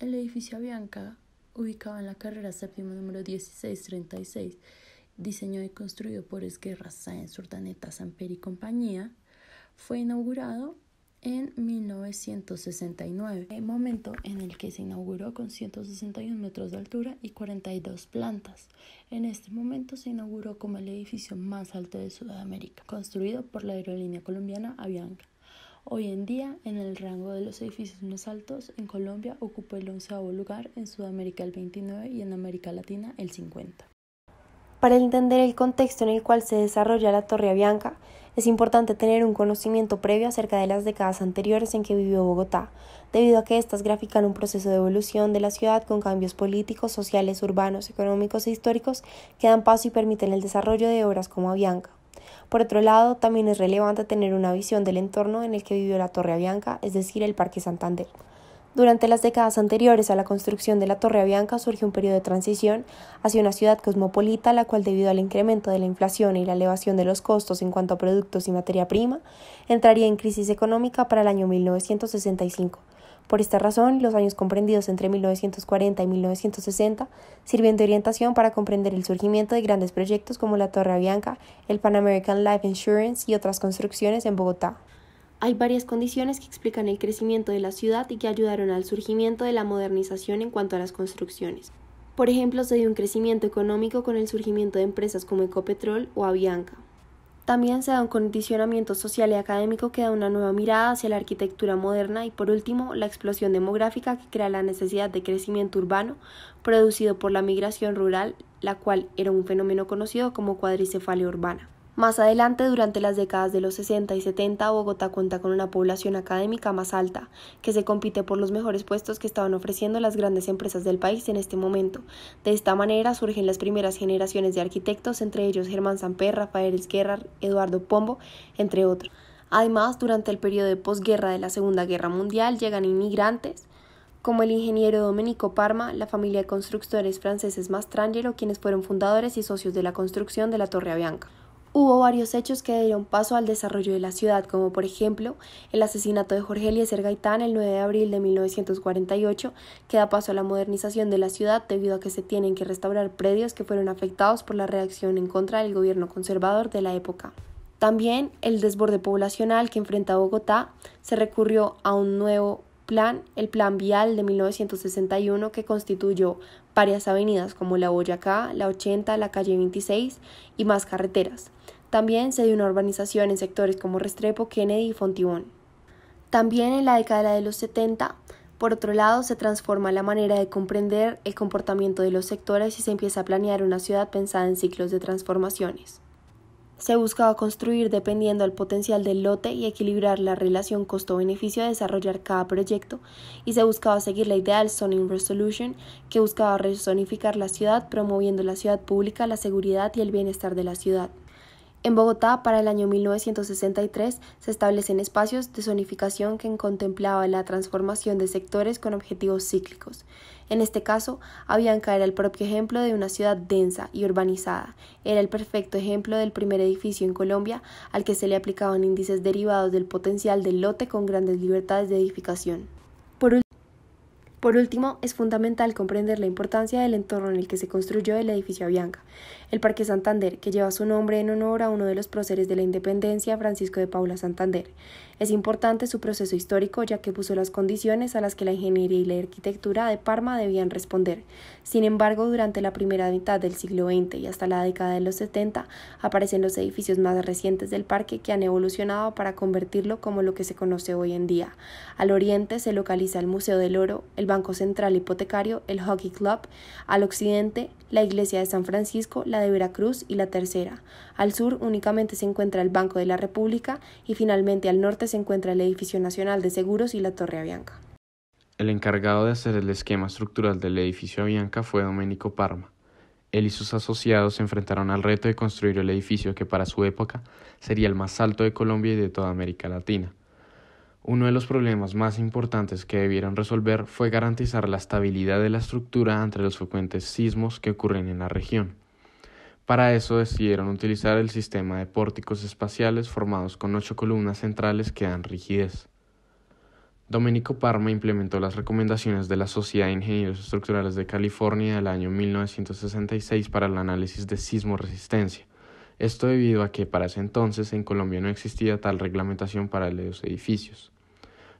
El edificio Avianca, ubicado en la carrera séptima número 1636, diseñado y construido por Esguerra Sáenz Urdaneta Samper y compañía, fue inaugurado en 1969, el momento en el que se inauguró con 161 metros de altura y 42 plantas. En este momento se inauguró como el edificio más alto de Sudamérica, construido por la aerolínea colombiana Avianca. Hoy en día, en el rango de los edificios más altos, en Colombia ocupa el onceavo lugar, en Sudamérica el 29 y en América Latina el 50. Para entender el contexto en el cual se desarrolla la Torre Avianca, es importante tener un conocimiento previo acerca de las décadas anteriores en que vivió Bogotá, debido a que éstas grafican un proceso de evolución de la ciudad con cambios políticos, sociales, urbanos, económicos e históricos que dan paso y permiten el desarrollo de obras como Avianca. Por otro lado, también es relevante tener una visión del entorno en el que vivió la Torre Avianca, es decir, el Parque Santander. Durante las décadas anteriores a la construcción de la Torre Avianca surge un periodo de transición hacia una ciudad cosmopolita, la cual debido al incremento de la inflación y la elevación de los costos en cuanto a productos y materia prima, entraría en crisis económica para el año 1965. Por esta razón, los años comprendidos entre 1940 y 1960 sirven de orientación para comprender el surgimiento de grandes proyectos como la Torre Avianca, el Pan American Life Insurance y otras construcciones en Bogotá. Hay varias condiciones que explican el crecimiento de la ciudad y que ayudaron al surgimiento de la modernización en cuanto a las construcciones. Por ejemplo, se dio un crecimiento económico con el surgimiento de empresas como Ecopetrol o Avianca. También se da un condicionamiento social y académico que da una nueva mirada hacia la arquitectura moderna y por último la explosión demográfica que crea la necesidad de crecimiento urbano producido por la migración rural, la cual era un fenómeno conocido como cuadricefalia urbana. Más adelante, durante las décadas de los 60 y 70, Bogotá cuenta con una población académica más alta, que se compite por los mejores puestos que estaban ofreciendo las grandes empresas del país en este momento. De esta manera surgen las primeras generaciones de arquitectos, entre ellos Germán Samper, Rafael Esquerra, Eduardo Pombo, entre otros. Además, durante el periodo de posguerra de la Segunda Guerra Mundial llegan inmigrantes, como el ingeniero Domenico Parma, la familia de constructores franceses Mastrangelo, quienes fueron fundadores y socios de la construcción de la Torre Bianca. Hubo varios hechos que dieron paso al desarrollo de la ciudad, como por ejemplo el asesinato de Jorge Eliezer Gaitán el 9 de abril de 1948, que da paso a la modernización de la ciudad debido a que se tienen que restaurar predios que fueron afectados por la reacción en contra del gobierno conservador de la época. También el desborde poblacional que enfrenta Bogotá se recurrió a un nuevo plan, el Plan Vial de 1961 que constituyó varias avenidas como la Boyacá, la 80, la calle 26 y más carreteras. También se dio una urbanización en sectores como Restrepo, Kennedy y Fontibón. También en la década de los 70, por otro lado, se transforma la manera de comprender el comportamiento de los sectores y se empieza a planear una ciudad pensada en ciclos de transformaciones. Se buscaba construir dependiendo del potencial del lote y equilibrar la relación costo-beneficio de desarrollar cada proyecto, y se buscaba seguir la idea del Zoning Resolution, que buscaba rezonificar la ciudad promoviendo la ciudad pública, la seguridad y el bienestar de la ciudad. En Bogotá, para el año 1963, se establecen espacios de zonificación que contemplaban la transformación de sectores con objetivos cíclicos. En este caso, Avianca era el propio ejemplo de una ciudad densa y urbanizada. Era el perfecto ejemplo del primer edificio en Colombia al que se le aplicaban índices derivados del potencial del lote con grandes libertades de edificación. Por último, es fundamental comprender la importancia del entorno en el que se construyó el edificio Avianca. El Parque Santander, que lleva su nombre en honor a uno de los próceres de la independencia, Francisco de Paula Santander. Es importante su proceso histórico, ya que puso las condiciones a las que la ingeniería y la arquitectura de Parma debían responder. Sin embargo, durante la primera mitad del siglo XX y hasta la década de los 70, aparecen los edificios más recientes del parque que han evolucionado para convertirlo como lo que se conoce hoy en día. Al oriente se localiza el Museo del Oro, el Banco Central Hipotecario, el Hockey Club, al occidente la Iglesia de San Francisco, la de Veracruz y la Tercera, al sur únicamente se encuentra el Banco de la República y finalmente al norte se encuentra el Edificio Nacional de Seguros y la Torre Avianca. El encargado de hacer el esquema estructural del edificio Avianca fue Domenico Parma. Él y sus asociados se enfrentaron al reto de construir el edificio que para su época sería el más alto de Colombia y de toda América Latina. Uno de los problemas más importantes que debieron resolver fue garantizar la estabilidad de la estructura ante los frecuentes sismos que ocurren en la región. Para eso decidieron utilizar el sistema de pórticos espaciales formados con ocho columnas centrales que dan rigidez. Domenico Parma implementó las recomendaciones de la Sociedad de Ingenieros Estructurales de California del año 1966 para el análisis de sismo resistencia esto debido a que para ese entonces en Colombia no existía tal reglamentación para los edificios,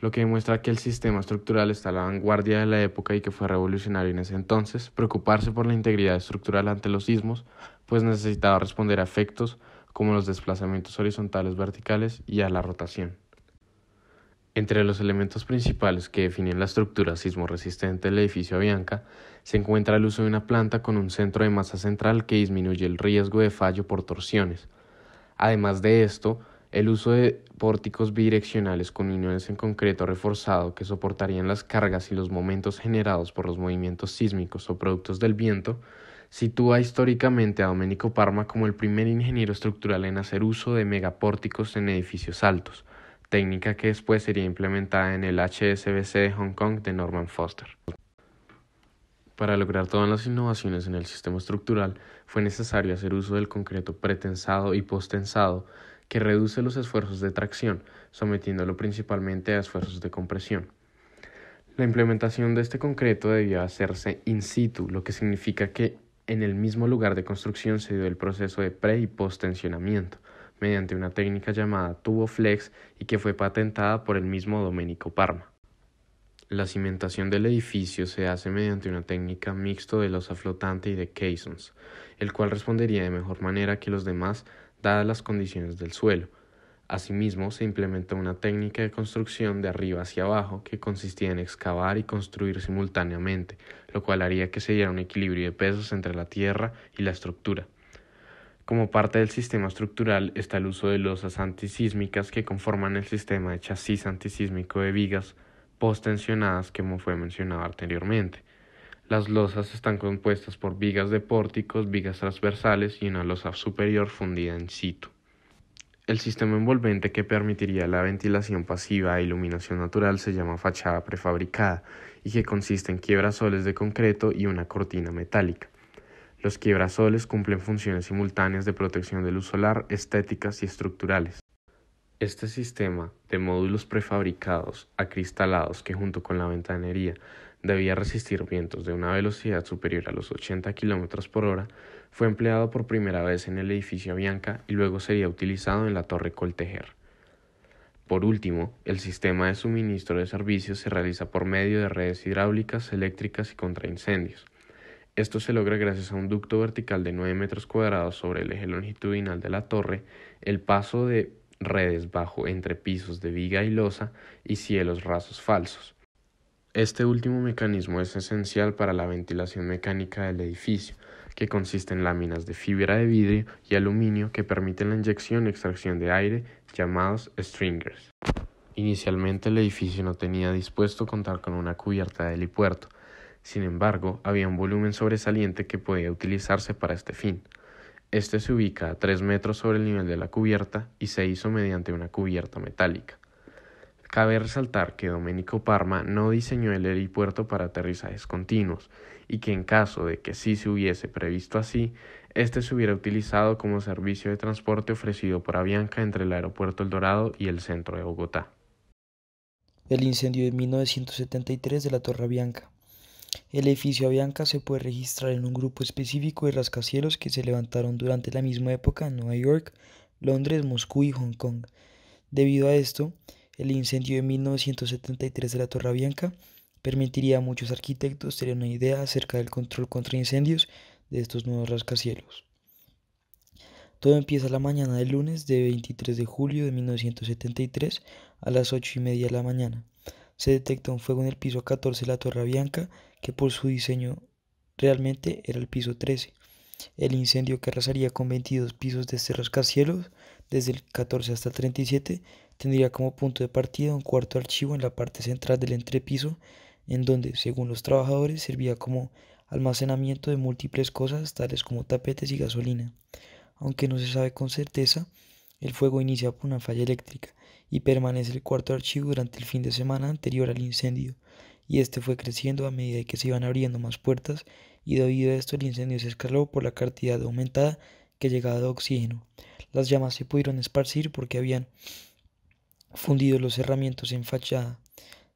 lo que demuestra que el sistema estructural está a la vanguardia de la época y que fue revolucionario en ese entonces preocuparse por la integridad estructural ante los sismos, pues necesitaba responder a efectos como los desplazamientos horizontales verticales y a la rotación. Entre los elementos principales que definen la estructura sismo resistente del edificio Avianca se encuentra el uso de una planta con un centro de masa central que disminuye el riesgo de fallo por torsiones. Además de esto, el uso de pórticos bidireccionales con uniones en concreto reforzado que soportarían las cargas y los momentos generados por los movimientos sísmicos o productos del viento sitúa históricamente a Domenico Parma como el primer ingeniero estructural en hacer uso de megapórticos en edificios altos técnica que después sería implementada en el HSBC de Hong Kong de Norman Foster. Para lograr todas las innovaciones en el sistema estructural fue necesario hacer uso del concreto pretensado y postensado que reduce los esfuerzos de tracción, sometiéndolo principalmente a esfuerzos de compresión. La implementación de este concreto debía hacerse in situ, lo que significa que en el mismo lugar de construcción se dio el proceso de pre y postensionamiento mediante una técnica llamada tubo flex y que fue patentada por el mismo Domenico Parma. La cimentación del edificio se hace mediante una técnica mixto de losa flotante y de caissons, el cual respondería de mejor manera que los demás dadas las condiciones del suelo. Asimismo, se implementó una técnica de construcción de arriba hacia abajo que consistía en excavar y construir simultáneamente, lo cual haría que se diera un equilibrio de pesos entre la tierra y la estructura. Como parte del sistema estructural está el uso de losas antisísmicas que conforman el sistema de chasis antisísmico de vigas postensionadas tensionadas como fue mencionado anteriormente. Las losas están compuestas por vigas de pórticos, vigas transversales y una losa superior fundida en situ. El sistema envolvente que permitiría la ventilación pasiva e iluminación natural se llama fachada prefabricada y que consiste en quiebrasoles de concreto y una cortina metálica. Los quiebrasoles cumplen funciones simultáneas de protección de luz solar, estéticas y estructurales. Este sistema de módulos prefabricados, acristalados, que junto con la ventanería debía resistir vientos de una velocidad superior a los 80 km por hora, fue empleado por primera vez en el edificio Bianca y luego sería utilizado en la Torre Coltejer. Por último, el sistema de suministro de servicios se realiza por medio de redes hidráulicas, eléctricas y contra incendios. Esto se logra gracias a un ducto vertical de 9 metros cuadrados sobre el eje longitudinal de la torre, el paso de redes bajo entre pisos de viga y losa y cielos rasos falsos. Este último mecanismo es esencial para la ventilación mecánica del edificio, que consiste en láminas de fibra de vidrio y aluminio que permiten la inyección y extracción de aire, llamados stringers. Inicialmente el edificio no tenía dispuesto contar con una cubierta de helipuerto, sin embargo, había un volumen sobresaliente que podía utilizarse para este fin. Este se ubica a 3 metros sobre el nivel de la cubierta y se hizo mediante una cubierta metálica. Cabe resaltar que Domenico Parma no diseñó el helipuerto para aterrizajes continuos y que en caso de que sí se hubiese previsto así, este se hubiera utilizado como servicio de transporte ofrecido por Avianca entre el aeropuerto El Dorado y el centro de Bogotá. El incendio de 1973 de la Torre Avianca. El edificio Avianca se puede registrar en un grupo específico de rascacielos que se levantaron durante la misma época en Nueva York, Londres, Moscú y Hong Kong. Debido a esto, el incendio de 1973 de la Torre Avianca permitiría a muchos arquitectos tener una idea acerca del control contra incendios de estos nuevos rascacielos. Todo empieza la mañana del lunes de 23 de julio de 1973 a las 8 y media de la mañana. Se detecta un fuego en el piso 14 de la Torre Bianca que por su diseño realmente era el piso 13. El incendio que arrasaría con 22 pisos de este rascacielos, desde el 14 hasta el 37, tendría como punto de partida un cuarto archivo en la parte central del entrepiso, en donde, según los trabajadores, servía como almacenamiento de múltiples cosas, tales como tapetes y gasolina. Aunque no se sabe con certeza, el fuego inicia por una falla eléctrica y permanece el cuarto archivo durante el fin de semana anterior al incendio y este fue creciendo a medida que se iban abriendo más puertas y debido a esto el incendio se escaló por la cantidad aumentada que llegaba de oxígeno. Las llamas se pudieron esparcir porque habían fundido los cerramientos en fachada,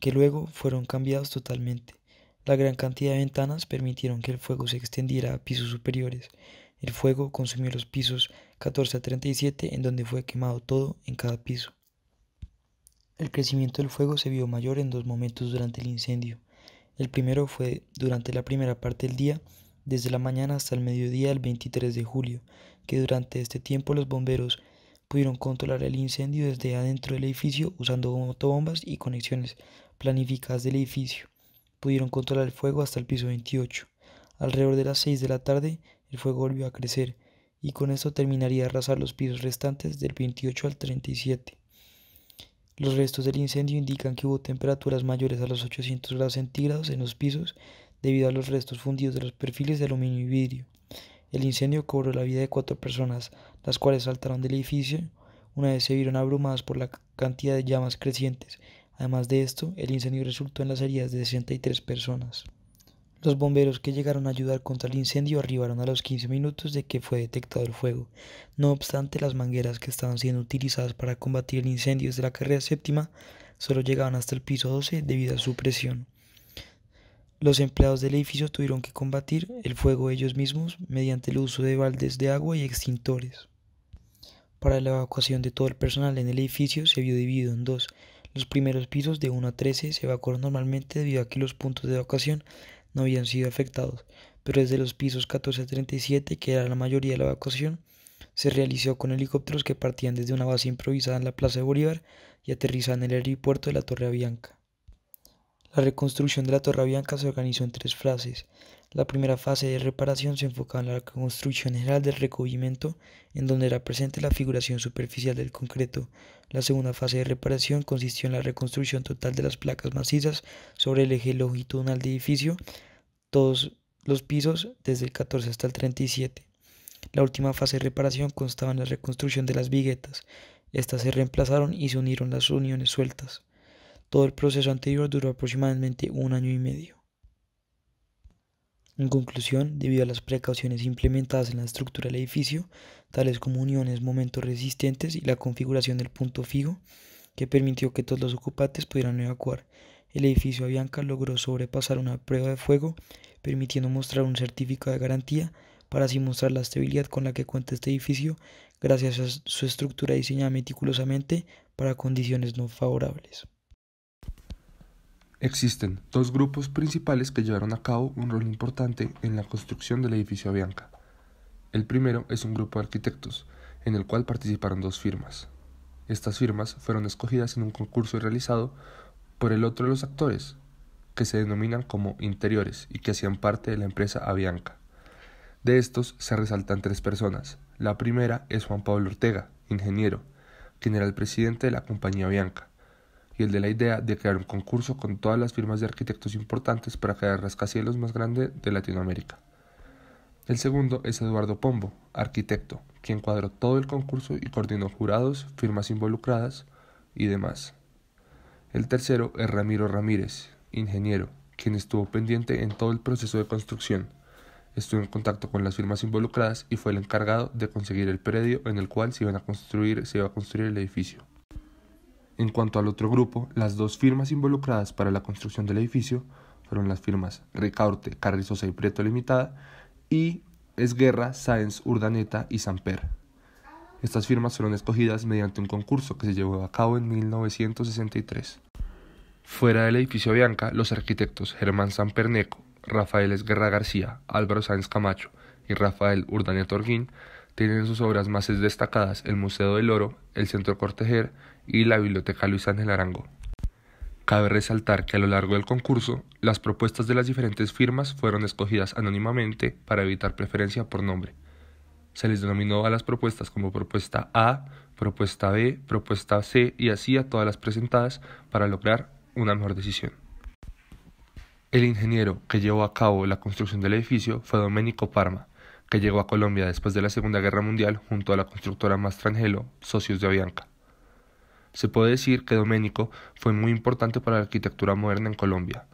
que luego fueron cambiados totalmente. La gran cantidad de ventanas permitieron que el fuego se extendiera a pisos superiores. El fuego consumió los pisos 14 a 37 en donde fue quemado todo en cada piso. El crecimiento del fuego se vio mayor en dos momentos durante el incendio. El primero fue durante la primera parte del día, desde la mañana hasta el mediodía del 23 de julio, que durante este tiempo los bomberos pudieron controlar el incendio desde adentro del edificio usando motobombas y conexiones planificadas del edificio. Pudieron controlar el fuego hasta el piso 28. Alrededor de las 6 de la tarde, el fuego volvió a crecer y con esto terminaría arrasar los pisos restantes del 28 al 37. Los restos del incendio indican que hubo temperaturas mayores a los 800 grados centígrados en los pisos debido a los restos fundidos de los perfiles de aluminio y vidrio. El incendio cobró la vida de cuatro personas, las cuales saltaron del edificio una vez se vieron abrumadas por la cantidad de llamas crecientes. Además de esto, el incendio resultó en las heridas de 63 personas. Los bomberos que llegaron a ayudar contra el incendio arribaron a los 15 minutos de que fue detectado el fuego. No obstante, las mangueras que estaban siendo utilizadas para combatir el incendio desde la carrera séptima solo llegaban hasta el piso 12 debido a su presión. Los empleados del edificio tuvieron que combatir el fuego ellos mismos mediante el uso de baldes de agua y extintores. Para la evacuación de todo el personal en el edificio se vio dividido en dos. Los primeros pisos de 1 a 13 se evacuaron normalmente debido a que los puntos de evacuación no habían sido afectados, pero desde los pisos 14 a 37, que era la mayoría de la evacuación, se realizó con helicópteros que partían desde una base improvisada en la Plaza de Bolívar y aterrizaban en el aeropuerto de la Torre Avianca. La reconstrucción de la Torre Avianca se organizó en tres fases. La primera fase de reparación se enfocaba en la construcción general del recubrimiento, en donde era presente la figuración superficial del concreto. La segunda fase de reparación consistió en la reconstrucción total de las placas macizas sobre el eje longitudinal del edificio, todos los pisos desde el 14 hasta el 37. La última fase de reparación constaba en la reconstrucción de las viguetas. Estas se reemplazaron y se unieron las uniones sueltas. Todo el proceso anterior duró aproximadamente un año y medio. En conclusión, debido a las precauciones implementadas en la estructura del edificio, tales como uniones, momentos resistentes y la configuración del punto fijo, que permitió que todos los ocupantes pudieran evacuar, el edificio Avianca logró sobrepasar una prueba de fuego, permitiendo mostrar un certificado de garantía para así mostrar la estabilidad con la que cuenta este edificio gracias a su estructura diseñada meticulosamente para condiciones no favorables. Existen dos grupos principales que llevaron a cabo un rol importante en la construcción del edificio Avianca. El primero es un grupo de arquitectos, en el cual participaron dos firmas. Estas firmas fueron escogidas en un concurso realizado por el otro de los actores, que se denominan como interiores y que hacían parte de la empresa Avianca. De estos se resaltan tres personas. La primera es Juan Pablo Ortega, ingeniero, quien era el presidente de la compañía Avianca el de la idea de crear un concurso con todas las firmas de arquitectos importantes para crear rascacielos más grande de Latinoamérica. El segundo es Eduardo Pombo, arquitecto, quien cuadró todo el concurso y coordinó jurados, firmas involucradas y demás. El tercero es Ramiro Ramírez, ingeniero, quien estuvo pendiente en todo el proceso de construcción. Estuvo en contacto con las firmas involucradas y fue el encargado de conseguir el predio en el cual se, iban a construir, se iba a construir el edificio. En cuanto al otro grupo, las dos firmas involucradas para la construcción del edificio fueron las firmas Recaurte, Carrizosa y Prieto Limitada y Esguerra, Sáenz, Urdaneta y Samper. Estas firmas fueron escogidas mediante un concurso que se llevó a cabo en 1963. Fuera del edificio Bianca, los arquitectos Germán Samperneco, Rafael Esguerra García, Álvaro Sáenz Camacho y Rafael Urdaneta Orguín tienen sus obras más destacadas el Museo del Oro, el Centro Cortejer, y la Biblioteca Luis Ángel Arango. Cabe resaltar que a lo largo del concurso, las propuestas de las diferentes firmas fueron escogidas anónimamente para evitar preferencia por nombre. Se les denominó a las propuestas como propuesta A, propuesta B, propuesta C y así a todas las presentadas para lograr una mejor decisión. El ingeniero que llevó a cabo la construcción del edificio fue Domenico Parma, que llegó a Colombia después de la Segunda Guerra Mundial junto a la constructora Mastrangelo, socios de Avianca. Se puede decir que Doménico fue muy importante para la arquitectura moderna en Colombia.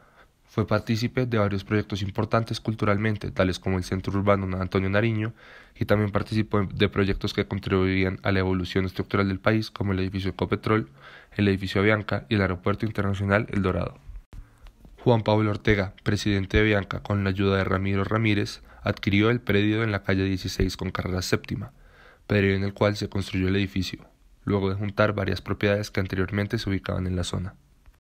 Fue partícipe de varios proyectos importantes culturalmente, tales como el Centro Urbano Antonio Nariño, y también participó de proyectos que contribuirían a la evolución estructural del país, como el edificio Ecopetrol, el edificio Avianca y el Aeropuerto Internacional El Dorado. Juan Pablo Ortega, presidente de Bianca, con la ayuda de Ramiro Ramírez, adquirió el predio en la calle 16 con carrera séptima, periodo en el cual se construyó el edificio luego de juntar varias propiedades que anteriormente se ubicaban en la zona.